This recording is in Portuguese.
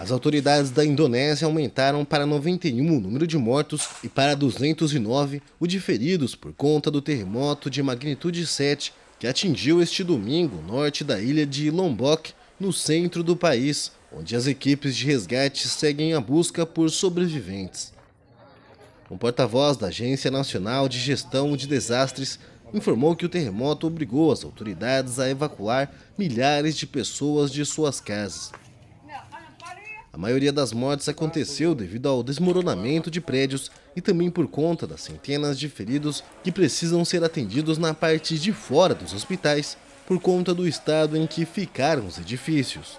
As autoridades da Indonésia aumentaram para 91 o número de mortos e para 209 o de feridos por conta do terremoto de magnitude 7 que atingiu este domingo o norte da ilha de Lombok, no centro do país, onde as equipes de resgate seguem a busca por sobreviventes. Um porta-voz da Agência Nacional de Gestão de Desastres informou que o terremoto obrigou as autoridades a evacuar milhares de pessoas de suas casas. A maioria das mortes aconteceu devido ao desmoronamento de prédios e também por conta das centenas de feridos que precisam ser atendidos na parte de fora dos hospitais por conta do estado em que ficaram os edifícios.